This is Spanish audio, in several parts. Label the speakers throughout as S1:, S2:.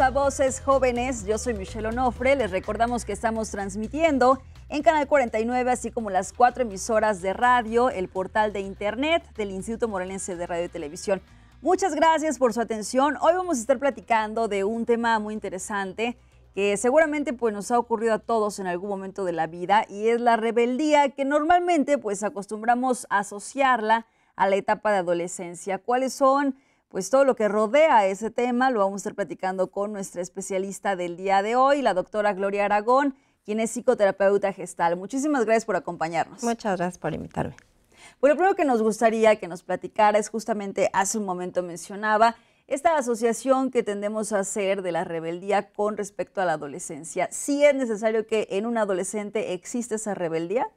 S1: a Voces Jóvenes. Yo soy Michelle Onofre. Les recordamos que estamos transmitiendo en Canal 49, así como las cuatro emisoras de radio, el portal de internet del Instituto Morelense de Radio y Televisión. Muchas gracias por su atención. Hoy vamos a estar platicando de un tema muy interesante que seguramente pues, nos ha ocurrido a todos en algún momento de la vida y es la rebeldía que normalmente pues acostumbramos a asociarla a la etapa de adolescencia. ¿Cuáles son pues todo lo que rodea ese tema lo vamos a estar platicando con nuestra especialista del día de hoy, la doctora Gloria Aragón, quien es psicoterapeuta gestal. Muchísimas gracias por acompañarnos. Muchas gracias por invitarme. Bueno, lo primero que nos gustaría que nos platicara es justamente, hace un momento mencionaba, esta asociación que tendemos a hacer de la rebeldía con respecto a la adolescencia. ¿Sí es necesario que en un adolescente exista esa rebeldía?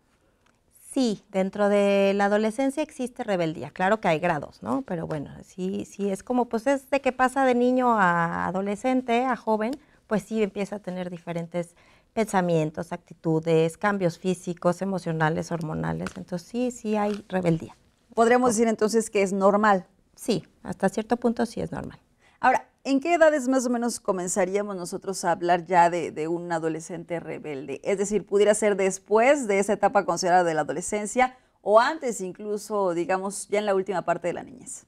S2: sí, dentro de la adolescencia existe rebeldía. Claro que hay grados, ¿no? Pero bueno, sí, sí, es como, pues es de que pasa de niño a adolescente, a joven, pues sí empieza a tener diferentes pensamientos, actitudes, cambios físicos, emocionales, hormonales. Entonces sí, sí hay rebeldía.
S1: Podríamos decir entonces que es normal. Sí, hasta cierto punto sí es normal. Ahora, ¿En qué edades más o menos comenzaríamos nosotros a hablar ya de, un adolescente rebelde? Es decir, ¿pudiera ser después de esa etapa considerada de la adolescencia o antes incluso, digamos, ya en la última parte de la niñez?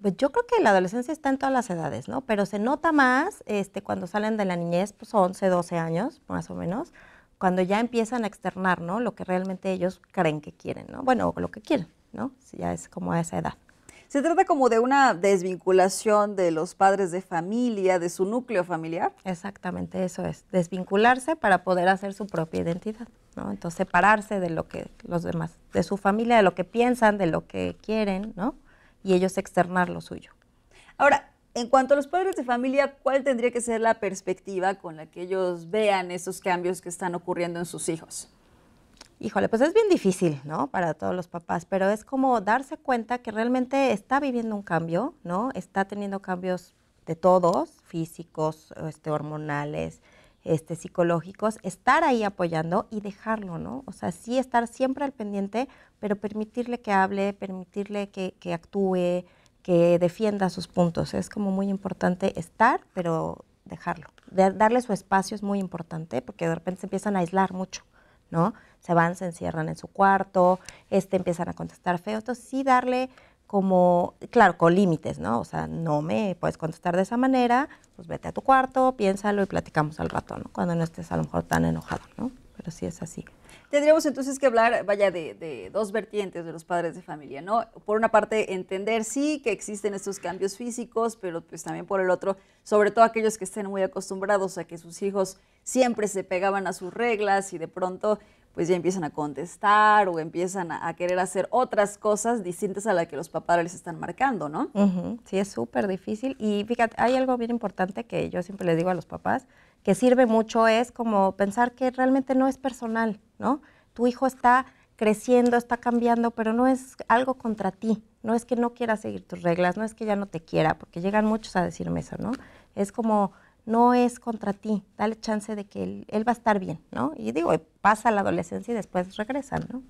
S2: Pues yo creo que la adolescencia está en todas las edades, ¿no? Pero se nota más este, cuando salen de la niñez, pues 11, 12 años, más o menos, cuando ya empiezan a externar, ¿no? Lo que realmente ellos creen que quieren, ¿no? Bueno, lo que quieren, ¿no? Si ya es como a esa edad.
S1: Se trata como de una desvinculación de los padres de familia, de su núcleo familiar. Exactamente,
S2: eso es, desvincularse para poder hacer su propia identidad, ¿no? Entonces separarse de lo que los demás, de su familia, de lo que piensan, de lo que quieren, ¿no? Y ellos externar lo suyo.
S1: Ahora, en cuanto a los padres de familia, ¿cuál tendría que ser la perspectiva con la que ellos vean esos cambios que están ocurriendo en sus hijos?
S2: híjole, pues es bien difícil, ¿no? Para todos los papás, pero es como darse cuenta que realmente está viviendo un cambio, ¿no? Está teniendo cambios de todos, físicos, este, hormonales, este, psicológicos, estar ahí apoyando y dejarlo, ¿no? O sea, sí estar siempre al pendiente, pero permitirle que hable, permitirle que, actúe, que defienda sus puntos. Es como muy importante estar, pero dejarlo. darle su espacio es muy importante porque de repente se empiezan a aislar mucho, ¿no? se van, se encierran en su cuarto, este, empiezan a contestar feo. Entonces, sí darle como, claro, con límites, ¿no? O sea, no me puedes contestar de esa manera, pues vete a tu cuarto, piénsalo y platicamos al rato, ¿no? Cuando no estés a lo mejor tan enojado, ¿no? Pero sí es así.
S1: Tendríamos entonces que hablar, vaya, de, de, dos vertientes de los padres de familia, ¿no? Por una parte, entender sí que existen estos cambios físicos, pero pues también por el otro, sobre todo aquellos que estén muy acostumbrados a que sus hijos siempre se pegaban a sus reglas y de pronto pues ya empiezan a contestar o empiezan a, querer hacer otras cosas distintas a las que los papás les están marcando, ¿no? Sí, es súper difícil. Y fíjate, hay algo bien importante que yo siempre les digo a los papás,
S2: que sirve mucho, es como pensar que realmente no es personal, ¿no? Tu hijo está creciendo, está cambiando, pero no es algo contra ti, no es que no quiera seguir tus reglas, no es que ya no te quiera, porque llegan muchos a decirme eso, ¿no? Es como no es contra ti, dale chance de que él, va a estar bien, ¿no? Y digo, pasa la adolescencia y después regresan, ¿no?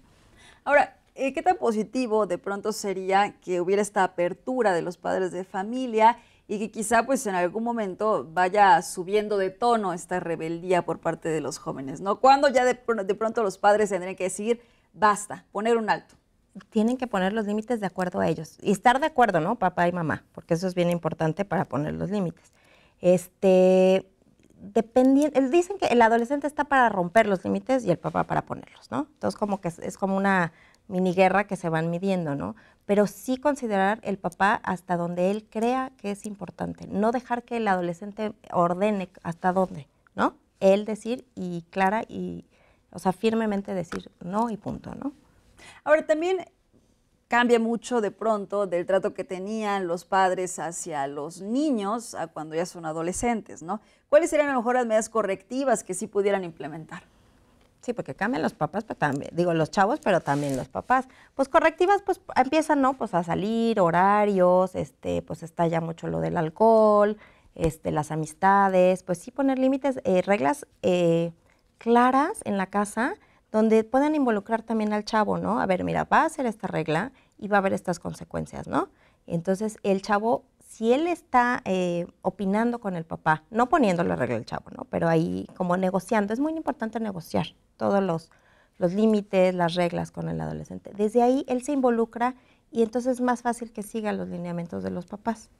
S1: Ahora, eh, ¿qué tan positivo de pronto sería que hubiera esta apertura de los padres de familia y que quizá pues en algún momento vaya subiendo de tono esta rebeldía por parte de los jóvenes, ¿no? ¿Cuándo ya de, pronto los padres tendrían que decir, basta, poner un
S2: alto? Tienen que poner los límites de acuerdo a ellos y estar de acuerdo, ¿no? Papá y mamá, porque eso es bien importante para poner los límites. Este, dicen que el adolescente está para romper los límites y el papá para ponerlos, ¿no? Entonces como que es, como una mini guerra que se van midiendo, ¿no? Pero sí considerar el papá hasta donde él crea que es importante, no dejar que el adolescente ordene hasta dónde, ¿no? Él decir y clara y, o sea, firmemente decir no y punto, ¿no?
S1: Ahora también cambia mucho de pronto del trato que tenían los padres hacia los niños a cuando ya son adolescentes, ¿no? ¿Cuáles serían a lo mejor las medidas correctivas que sí pudieran implementar?
S2: Sí, porque cambian los papás, pero también, digo los chavos, pero también los papás. Pues correctivas, pues empiezan, ¿no? Pues a salir, horarios, este, pues está ya mucho lo del alcohol, este, las amistades, pues sí poner límites, eh, reglas eh, claras en la casa donde puedan involucrar también al chavo, ¿no? A ver, mira, va a hacer esta regla y va a haber estas consecuencias, ¿no? Entonces, el chavo, si él está eh, opinando con el papá, no poniendo la regla al chavo, ¿no? Pero ahí como negociando, es muy importante negociar todos los, límites, las reglas con el adolescente. Desde ahí él se involucra y entonces es más fácil que siga los lineamientos de los papás,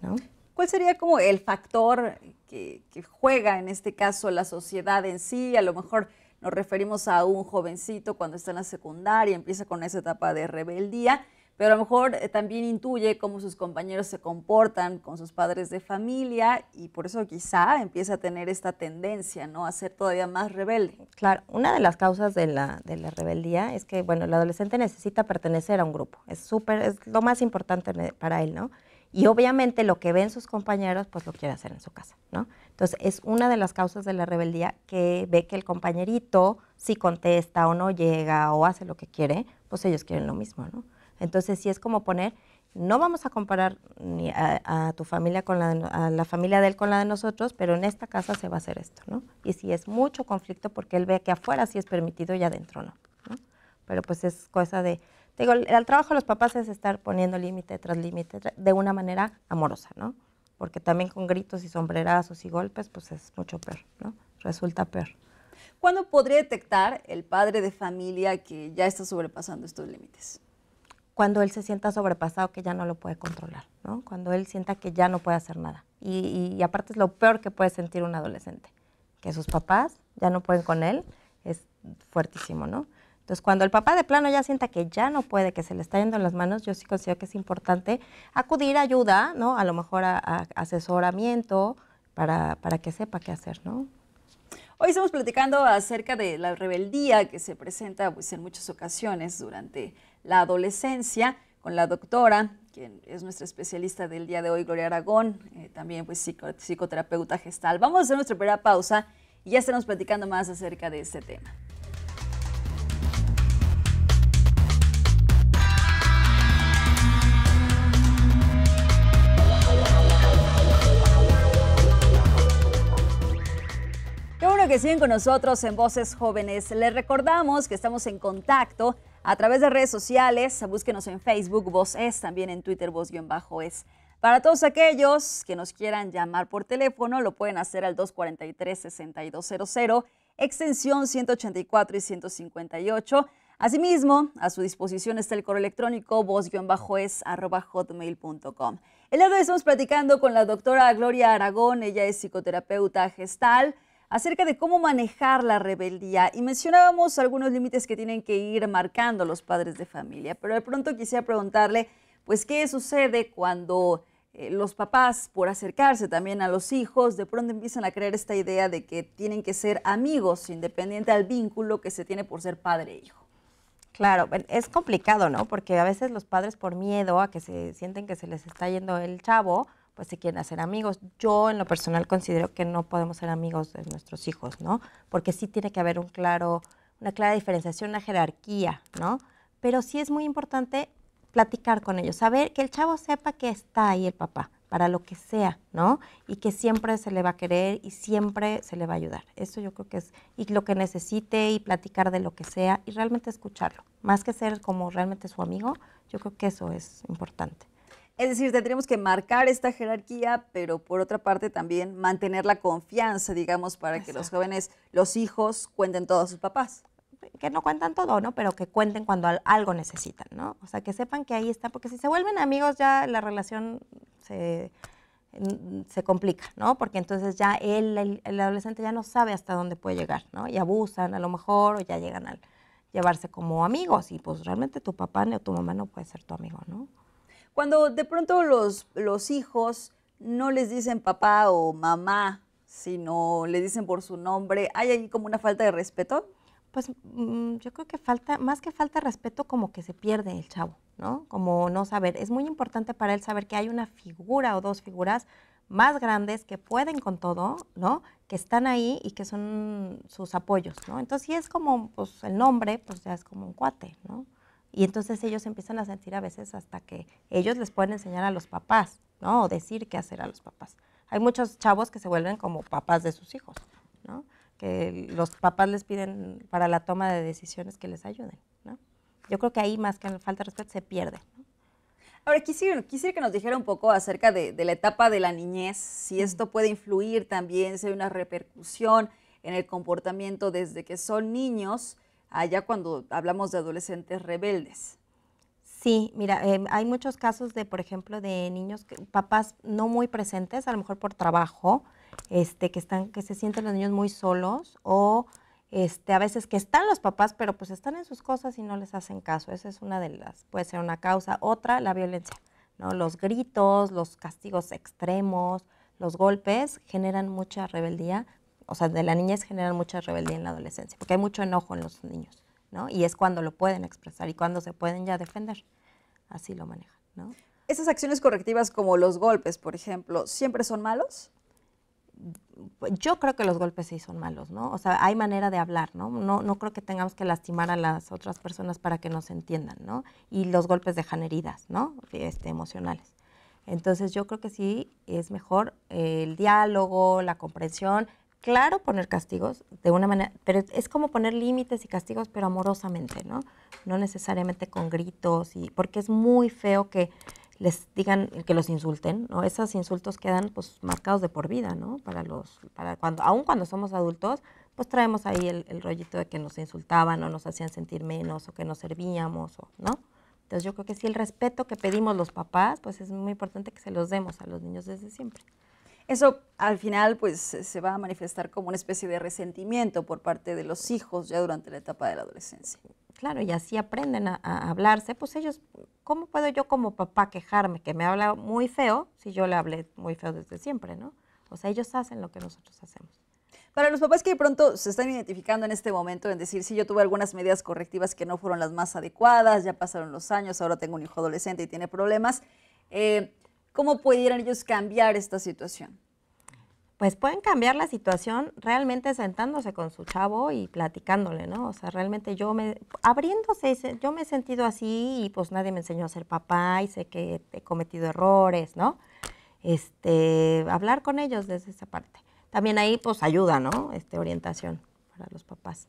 S2: ¿no?
S1: ¿Cuál sería como el factor que juega en este caso la sociedad en sí? A lo mejor nos referimos a un jovencito cuando está en la secundaria, empieza con esa etapa de rebeldía, pero a lo mejor eh, también intuye cómo sus compañeros se comportan con sus padres de familia y por eso quizá empieza a tener esta tendencia, ¿no? A ser todavía más rebelde.
S2: Claro, una de las causas de la, de la rebeldía es que, bueno, el adolescente necesita pertenecer a un grupo, es súper, es lo más importante para él, ¿no? y obviamente lo que ven sus compañeros, pues lo quiere hacer en su casa, ¿no? Entonces, es una de las causas de la rebeldía que ve que el compañerito, si contesta o no llega o hace lo que quiere, pues ellos quieren lo mismo, ¿no? Entonces, sí es como poner, no vamos a comparar ni a, tu familia con la, a la familia de él con la de nosotros, pero en esta casa se va a hacer esto, ¿no? Y si es mucho conflicto porque él ve que afuera sí es permitido y adentro no, ¿no? Pero pues es cosa de digo, el, trabajo de los papás es estar poniendo límite tras límite de una manera amorosa, ¿no? Porque también con gritos y sombrerazos y golpes, pues es mucho peor, ¿no? Resulta peor.
S1: ¿Cuándo podría detectar el padre de familia que ya está sobrepasando estos límites?
S2: Cuando él se sienta sobrepasado, que ya no lo puede controlar, ¿no? Cuando él sienta que ya no puede hacer nada. Y, y aparte es lo peor que puede sentir un adolescente, que sus papás ya no pueden con él, es fuertísimo, ¿no? Entonces, cuando el papá de plano ya sienta que ya no puede, que se le está yendo en las manos, yo sí considero que es importante acudir a ayuda, A lo mejor a, asesoramiento para, que sepa qué hacer, ¿no?
S1: Hoy estamos platicando acerca de la rebeldía que se presenta pues, en muchas ocasiones durante la adolescencia con la doctora, quien es nuestra especialista del día de hoy, Gloria Aragón, eh, también pues, psicoterapeuta gestal. Vamos a hacer nuestra primera pausa y ya estaremos platicando más acerca de este tema. que siguen con nosotros en Voces Jóvenes. Les recordamos que estamos en contacto a través de redes sociales. Búsquenos en Facebook, Voces, también en Twitter, Voz-Es. Para todos aquellos que nos quieran llamar por teléfono, lo pueden hacer al 243-6200, extensión 184 y 158. Asimismo, a su disposición está el correo electrónico voz hotmailcom El día de hoy estamos platicando con la doctora Gloria Aragón, ella es psicoterapeuta gestal, acerca de cómo manejar la rebeldía y mencionábamos algunos límites que tienen que ir marcando los padres de familia, pero de pronto quisiera preguntarle, pues, ¿qué sucede cuando eh, los papás, por acercarse también a los hijos, de pronto empiezan a creer esta idea de que tienen que ser amigos, independiente al vínculo que se tiene por ser padre e hijo? Claro, es
S2: complicado, ¿no? Porque a veces los padres por miedo a que se sienten que se les está yendo el chavo, pues se quieren hacer amigos. Yo en lo personal considero que no podemos ser amigos de nuestros hijos, ¿no? Porque sí tiene que haber un claro, una clara diferenciación, una jerarquía, ¿no? Pero sí es muy importante platicar con ellos, saber que el chavo sepa que está ahí el papá, para lo que sea, ¿no? Y que siempre se le va a querer y siempre se le va a ayudar. Eso yo creo que es, y lo que necesite y platicar de lo que sea y realmente escucharlo. Más que ser como realmente su amigo, yo creo que eso es importante.
S1: Es decir, tendríamos que marcar esta jerarquía, pero por otra parte también mantener la confianza, digamos, para que los jóvenes, los hijos, cuenten todo a sus papás. Que no cuentan todo, ¿no? Pero que cuenten cuando algo
S2: necesitan, ¿no? O sea, que sepan que ahí están, porque si se vuelven amigos ya la relación se, se complica, ¿no? Porque entonces ya el, el, adolescente ya no sabe hasta dónde puede llegar, ¿no? Y abusan a lo mejor o ya llegan a llevarse como amigos y pues realmente tu papá o tu mamá no puede ser tu amigo, ¿no?
S1: Cuando de pronto los, hijos no les dicen papá o mamá, sino le dicen por su nombre, ¿hay ahí como una falta de respeto? Pues mm, yo creo que falta, más que falta de respeto, como que se
S2: pierde el chavo, ¿no? Como no saber. Es muy importante para él saber que hay una figura o dos figuras más grandes que pueden con todo, ¿no? Que están ahí y que son sus apoyos, ¿no? Entonces, si es como, pues, el nombre, pues ya es como un cuate, ¿no? Y entonces ellos empiezan a sentir a veces hasta que ellos les pueden enseñar a los papás, ¿no? O decir qué hacer a los papás. Hay muchos chavos que se vuelven como papás de sus hijos, ¿no? Que los papás les piden para la toma de decisiones que les ayuden, ¿no? Yo creo que ahí más que en falta de respeto se pierde, ¿no?
S1: Ahora, quisiera, quisiera, que nos dijera un poco acerca de, de, la etapa de la niñez, si esto puede influir también, si hay una repercusión en el comportamiento desde que son niños allá cuando hablamos de adolescentes rebeldes.
S2: Sí, mira, em, hay muchos casos de, por ejemplo, de niños, que, papás no muy presentes, a lo mejor por trabajo, este, que están, que se sienten los niños muy solos o este, a veces que están los papás, pero pues están en sus cosas y no les hacen caso. Esa es una de las, puede ser una causa. Otra, la violencia, ¿no? Los gritos, los castigos extremos, los golpes generan mucha rebeldía o sea, de la niñez generan mucha rebeldía en la adolescencia, porque hay mucho enojo en los niños, ¿no? Y es cuando lo pueden expresar y cuando se pueden ya defender. Así lo manejan, ¿no?
S1: ¿Esas acciones correctivas como los golpes, por ejemplo, siempre son malos? Yo creo que los golpes sí son malos, ¿no? O
S2: sea, hay manera de hablar, ¿no? No, no creo que tengamos que lastimar a las otras personas para que nos entiendan, ¿no? Y los golpes dejan heridas, ¿no? Este, emocionales. Entonces yo creo que sí es mejor eh, el diálogo, la comprensión, claro, poner castigos de una manera, pero es como poner límites y castigos, pero amorosamente, ¿no? No necesariamente con gritos y porque es muy feo que les digan que los insulten, ¿no? Esos insultos quedan pues marcados de por vida, ¿no? Para los para cuando aún cuando somos adultos, pues traemos ahí el, rollito de que nos insultaban o nos hacían sentir menos o que nos servíamos o, ¿no? Entonces yo creo que sí el respeto que pedimos los papás, pues es muy importante que se los demos a los niños
S1: desde siempre. Eso al final pues se va a manifestar como una especie de resentimiento por parte de los hijos ya durante la etapa de la adolescencia.
S2: Claro, y así aprenden a, hablarse, pues ellos, ¿cómo puedo yo como papá quejarme que me habla muy feo si yo le hablé muy feo desde siempre, ¿no? O sea, ellos hacen lo que nosotros hacemos.
S1: Para los papás que de pronto se están identificando en este momento en decir, sí, yo tuve algunas medidas correctivas que no fueron las más adecuadas, ya pasaron los años, ahora tengo un hijo adolescente y tiene problemas, eh, ¿Cómo pudieran ellos cambiar esta situación? Pues pueden cambiar la situación realmente sentándose con
S2: su chavo y platicándole, ¿no? O sea, realmente yo me, abriéndose, yo me he sentido así y pues nadie me enseñó a ser papá y sé que he cometido errores, ¿no? Este, hablar con ellos desde esa parte. También ahí pues ayuda, ¿no? Este, orientación para los papás.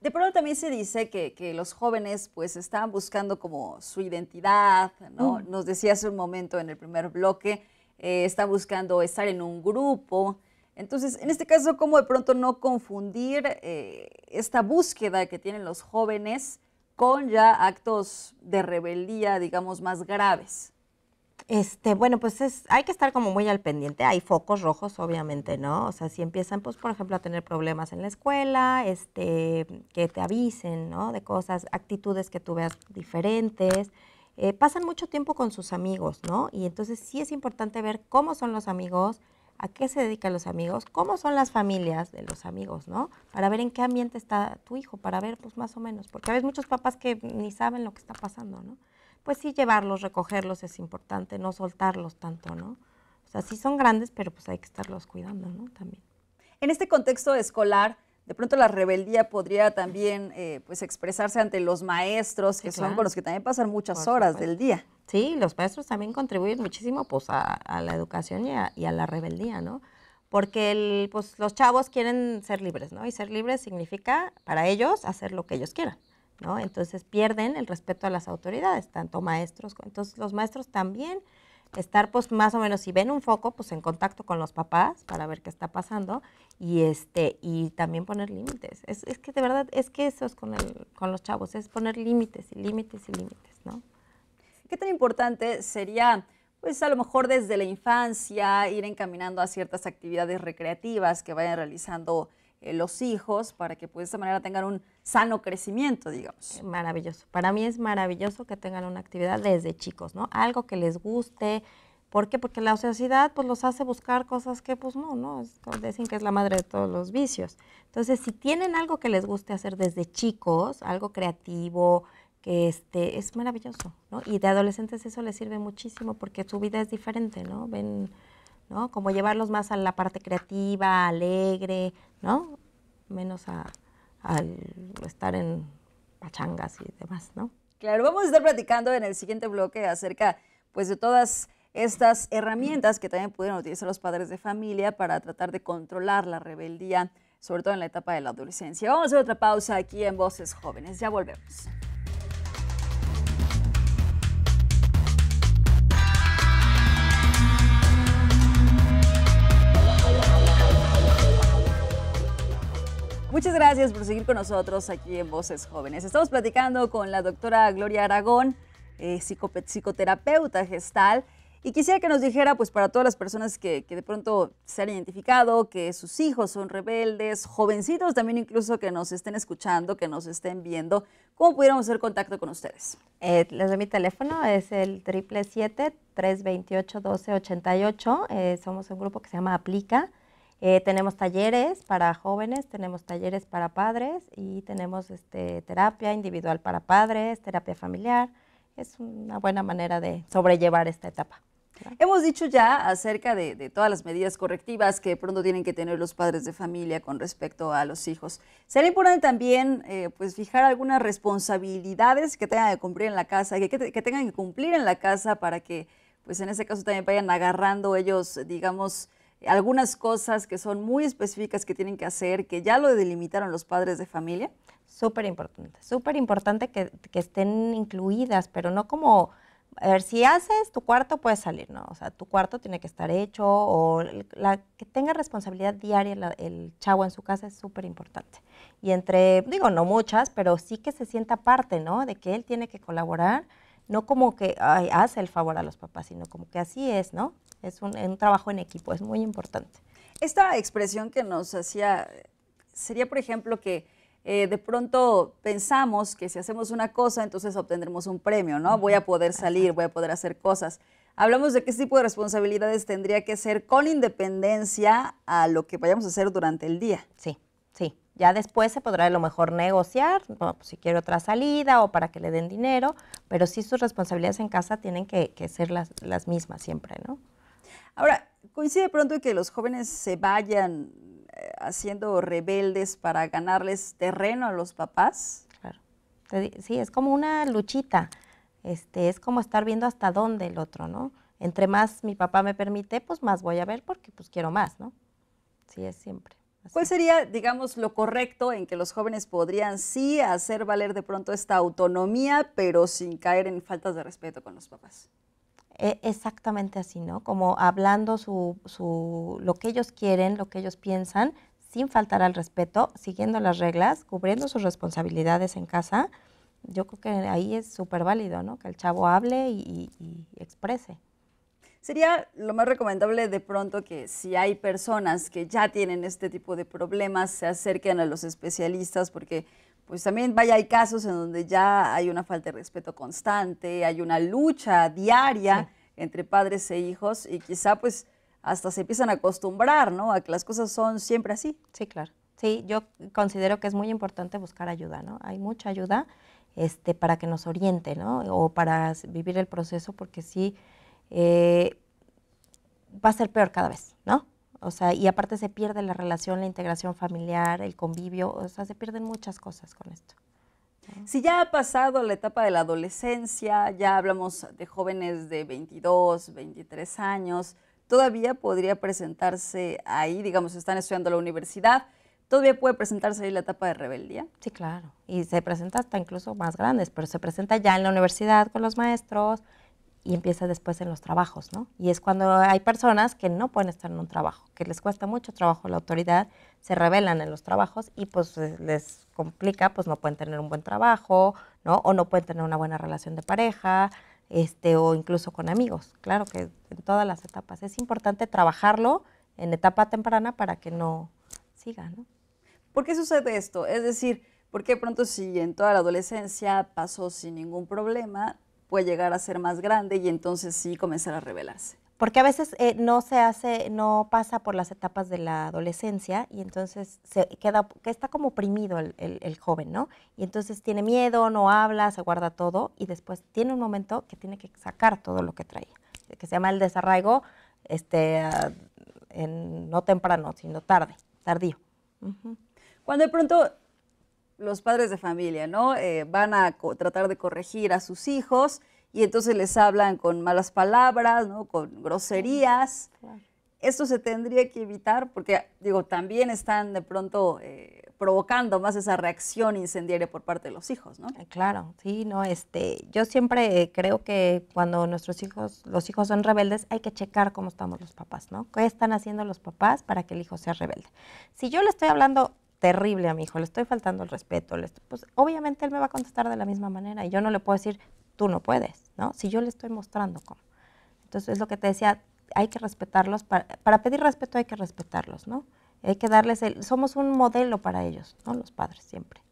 S1: De pronto también se dice que, los jóvenes pues están buscando como su identidad, mm. Nos decía hace un momento en el primer bloque, eh, están buscando estar en un grupo. Entonces, en este caso, ¿cómo de pronto no confundir eh, esta búsqueda que tienen los jóvenes con ya actos de rebeldía, digamos, más graves? Este, bueno, pues es, hay que estar como
S2: muy al pendiente. Hay focos rojos, obviamente, ¿no? O sea, si empiezan, pues, por ejemplo, a tener problemas en la escuela, este, que te avisen, ¿no? De cosas, actitudes que tú veas diferentes. Eh, pasan mucho tiempo con sus amigos, ¿no? Y entonces sí es importante ver cómo son los amigos, a qué se dedican los amigos, cómo son las familias de los amigos, ¿no? Para ver en qué ambiente está tu hijo, para ver, pues más o menos, porque a veces muchos papás que ni saben lo que está pasando, ¿no? pues sí llevarlos, recogerlos es importante, no soltarlos tanto, ¿no? O sea, sí son grandes, pero pues hay que estarlos cuidando, ¿no? También.
S1: En este contexto escolar, de pronto la rebeldía podría también eh, pues expresarse ante los maestros, que son con los que también pasan muchas horas
S2: del día. Sí, los maestros también contribuyen muchísimo pues, a, la educación y a, la rebeldía, ¿no? Porque pues, los chavos quieren ser libres, ¿no? Y ser libres significa para ellos hacer lo que ellos quieran. Entonces pierden el respeto a las autoridades, tanto maestros. Entonces los maestros también estar pues más o menos si ven un foco pues en contacto con los papás para ver qué está pasando y este y también poner límites es, que de verdad es que eso es con, los chavos es poner límites y límites y
S1: límites qué tan importante sería pues a lo mejor desde la infancia ir encaminando a ciertas actividades recreativas que vayan realizando eh, los hijos para que pues, de esa manera tengan un sano crecimiento, digamos. Maravilloso. Para mí es maravilloso
S2: que tengan una actividad desde chicos, ¿no? Algo que les guste. ¿Por qué? Porque la ociosidad pues, los hace buscar cosas que pues no, ¿no? dicen que es la madre de todos los vicios. Entonces, si tienen algo que les guste hacer desde chicos, algo creativo, que este, es maravilloso, ¿no? Y de adolescentes eso les sirve muchísimo porque su vida es diferente, ¿no? Ven ¿no? Como llevarlos más a la parte creativa, alegre, ¿no? Menos a, al estar en pachangas y demás, ¿no?
S1: Claro, vamos a estar platicando en el siguiente bloque acerca, pues, de todas estas herramientas que también pudieron utilizar los padres de familia para tratar de controlar la rebeldía, sobre todo en la etapa de la adolescencia. Vamos a hacer otra pausa aquí en Voces Jóvenes. Ya volvemos. Muchas gracias por seguir con nosotros aquí en Voces Jóvenes. Estamos platicando con la doctora Gloria Aragón, eh, psicoterapeuta gestal. Y quisiera que nos dijera, pues para todas las personas que, de pronto se han identificado, que sus hijos son rebeldes, jovencitos también incluso que nos estén escuchando, que nos estén viendo, ¿cómo pudiéramos hacer contacto con ustedes?
S2: Eh, les doy mi teléfono, es el 777-328-1288. Eh, somos un grupo que se llama Aplica. Eh, tenemos talleres para jóvenes, tenemos talleres para padres y tenemos este, terapia individual para padres, terapia familiar. Es una buena manera de sobrellevar esta etapa.
S1: Hemos dicho ya acerca de, todas las medidas correctivas que pronto tienen que tener los padres de familia con respecto a los hijos. Sería importante también eh, pues fijar algunas responsabilidades que tengan que cumplir en la casa, que tengan que cumplir en la casa para que, pues en ese caso también vayan agarrando ellos, digamos, algunas cosas que son muy específicas que tienen que hacer, que ya lo delimitaron los padres de familia? Súper importante,
S2: súper importante que, estén incluidas, pero no como, a ver, si haces tu cuarto puedes salir, ¿no? O sea, tu cuarto tiene que estar hecho o la, que tenga responsabilidad diaria el chavo en su casa es súper importante. Y entre, digo, no muchas, pero sí que se sienta parte, ¿no? De que él tiene que colaborar no como que hace el favor a los papás, sino como que así es, ¿no? Es un, trabajo en equipo, es muy importante.
S1: Esta expresión que nos hacía sería, por ejemplo, que eh, de pronto pensamos que si hacemos una cosa, entonces obtendremos un premio, ¿no? Voy a poder salir, voy a poder hacer cosas. Hablamos de qué este tipo de responsabilidades tendría que ser con independencia a lo que vayamos a hacer durante el día. Sí, sí.
S2: Ya después se podrá a lo mejor negociar, pues, si quiere otra salida o para que le den dinero, pero sí sus responsabilidades en casa tienen que, ser las, mismas siempre, ¿no?
S1: Ahora, coincide pronto que los jóvenes se vayan eh, haciendo rebeldes para ganarles terreno a los papás. Claro. Sí, es como una luchita.
S2: Este, es como estar viendo hasta dónde el otro, ¿no? Entre más mi papá me permite, pues más voy a ver porque pues quiero más, ¿no? Sí, es siempre.
S1: ¿Cuál sería, digamos, lo correcto en que los jóvenes podrían sí hacer valer de pronto esta autonomía, pero sin caer en faltas de respeto con los papás?
S2: E, exactamente así, ¿no? Como hablando su, su, lo que ellos quieren, lo que ellos piensan, sin faltar al respeto, siguiendo las reglas, cubriendo sus responsabilidades en casa. Yo creo que ahí es súper válido, ¿no? Que el chavo hable y exprese.
S1: Sería lo más recomendable de pronto que si hay personas que ya tienen este tipo de problemas, se acerquen a los especialistas porque pues también vaya, hay casos en donde ya hay una falta de respeto constante, hay una lucha diaria entre padres e hijos y quizá pues hasta se empiezan a acostumbrar, ¿no? A que las cosas son siempre así. Sí, claro. Sí, yo
S2: considero que es muy importante buscar ayuda, ¿no? Hay mucha ayuda este, para que nos oriente, ¿no? O para vivir el proceso porque sí eh, va a ser peor cada vez, ¿no? O sea, y aparte se pierde la relación, la integración familiar, el convivio, o sea, se pierden muchas cosas con esto.
S1: Si ya ha pasado la etapa de la adolescencia, ya hablamos de jóvenes de 22, 23 años, todavía podría presentarse ahí, digamos, están estudiando la universidad, todavía puede presentarse ahí la etapa de rebeldía.
S2: Sí, claro, y se presenta hasta incluso más grandes, pero se presenta ya en la universidad con los maestros, y empieza después en los trabajos, ¿no? Y es cuando hay personas que no pueden estar en un trabajo, que les cuesta mucho trabajo la autoridad, se rebelan en los trabajos y pues les complica, pues no pueden tener un buen trabajo, ¿no? O no pueden tener una buena relación de pareja, este, o incluso con amigos. Claro que en todas las etapas. Es importante trabajarlo en etapa temprana para que no siga, ¿no?
S1: ¿Por qué sucede esto? Es decir, ¿por qué pronto si en toda la adolescencia pasó sin ningún problema, puede llegar a ser más grande y entonces sí comenzar a revelarse.
S2: Porque a veces eh, no se hace, no pasa por las etapas de la adolescencia y entonces se queda, que está como oprimido el, joven, ¿no? Y entonces tiene miedo, no habla, se guarda todo y después tiene un momento que tiene que sacar todo lo que trae, que se llama el desarraigo, este, ah, en, no temprano, sino tarde, tardío.
S1: Cuando de pronto los padres de familia, ¿no? Eh, van a tratar de corregir a sus hijos y entonces les hablan con malas palabras, ¿no? Con groserías. eso se tendría que evitar porque, digo, también están de pronto eh, provocando más esa reacción incendiaria por parte de los hijos, ¿no? Eh,
S2: claro, sí, no, este, yo siempre creo que cuando nuestros hijos, los hijos son rebeldes, hay que checar cómo estamos los papás, ¿no? ¿Qué están haciendo los papás para que el hijo sea rebelde? Si yo le estoy hablando terrible a mi hijo, le estoy faltando el respeto, pues obviamente él me va a contestar de la misma manera y yo no le puedo decir, tú no puedes, ¿no? Si yo le estoy mostrando cómo. Entonces es lo que te decía, hay que respetarlos, para, pedir respeto hay que respetarlos, ¿no? Hay que darles, el, somos un modelo para ellos, ¿no? Los padres siempre.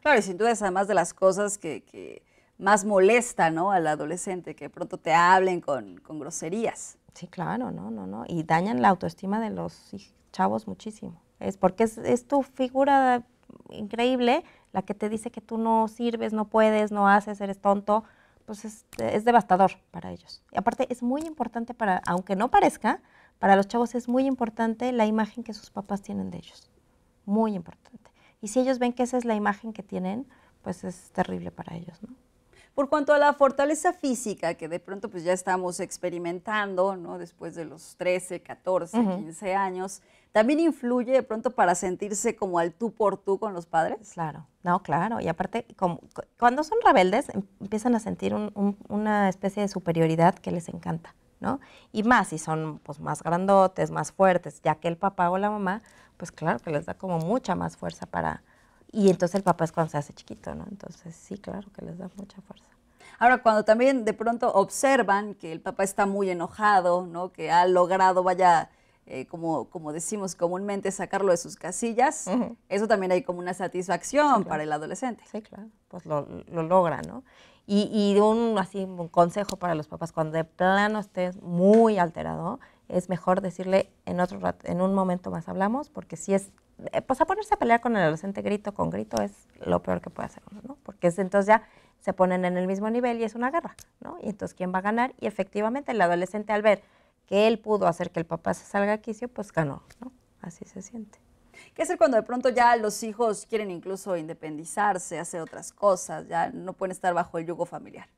S1: Claro, y sin duda es además de las cosas que, más molesta, ¿no? Al adolescente, que pronto te hablen con, con groserías.
S2: Sí, claro, no, no, no. Y dañan la autoestima de los chavos muchísimo. Es porque es, tu figura increíble la que te dice que tú no sirves, no puedes, no haces, eres tonto. Pues es, es devastador para ellos. Y aparte es muy importante para, aunque no parezca, para los chavos es muy importante la imagen que sus papás tienen de ellos. Muy importante. Y si ellos ven que esa es la imagen que tienen, pues es terrible para ellos, ¿no?
S1: Por cuanto a la fortaleza física, que de pronto pues ya estamos experimentando, ¿no? Después de los 13, 14, 15 años, ¿también influye de pronto para sentirse como al tú por tú con los padres? Claro,
S2: no, claro. Y aparte, cuando son rebeldes, em, empiezan a sentir una especie de superioridad que les encanta, ¿no? Y más si son pues, más grandotes, más fuertes, ya que el papá o la mamá, pues claro que les da como mucha más fuerza para, y entonces el papá es cuando se hace chiquito, ¿no? Entonces sí, claro que les da mucha fuerza.
S1: Ahora, cuando también de pronto observan que el papá está muy enojado, ¿no? Que ha logrado, vaya, eh, como, como decimos comúnmente, sacarlo de sus casillas, eso también hay como una satisfacción para el adolescente. Sí, claro,
S2: pues lo, lo logra, ¿no? Y, y, un, así, un consejo para los papás, cuando de plano estés muy alterado, es mejor decirle en otro rato, en un momento más hablamos, porque si es, eh, pues a ponerse a pelear con el adolescente grito con grito es lo peor que puede hacer uno, ¿no? Porque es, entonces ya se ponen en el mismo nivel y es una guerra, ¿no? Y entonces quién va a ganar y efectivamente el adolescente al ver que él pudo hacer que el papá se salga a quicio, pues ganó, ¿no? Así se siente.
S1: ¿Qué hacer cuando de pronto ya los hijos quieren incluso independizarse, hacer otras cosas, ya no pueden estar bajo el yugo familiar?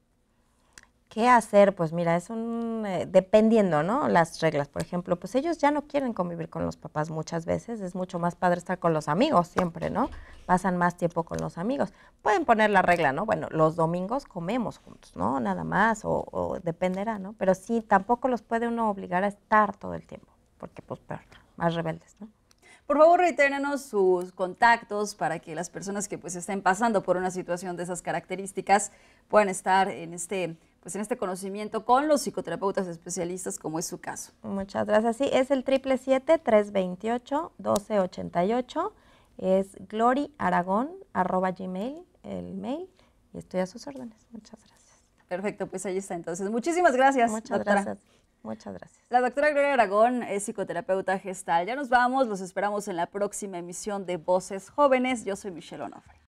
S2: ¿Qué hacer? Pues mira, es un, eh, dependiendo, ¿no? Las reglas, por ejemplo, pues ellos ya no quieren convivir con los papás muchas veces, es mucho más padre estar con los amigos siempre, ¿no? Pasan más tiempo con los amigos. Pueden poner la regla, ¿no? Bueno, los domingos comemos juntos, ¿no? Nada más, o, dependerá, ¿no? Pero sí, tampoco los puede uno obligar a estar todo el tiempo, porque pues peor, más rebeldes, ¿no?
S1: Por favor, reitérenos sus contactos para que las personas que pues estén pasando por una situación de esas características puedan estar en este pues en este conocimiento con los psicoterapeutas especialistas, como es su caso.
S2: Muchas gracias. Sí, es el 777-328-1288. Es arroba gmail, el mail. Y estoy a sus órdenes. Muchas gracias.
S1: Perfecto, pues ahí está entonces. Muchísimas gracias. Muchas gracias. Muchas gracias. La doctora Gloria Aragón es psicoterapeuta gestal. Ya nos vamos, los esperamos en la próxima emisión de Voces Jóvenes. Yo soy Michelle Onofre.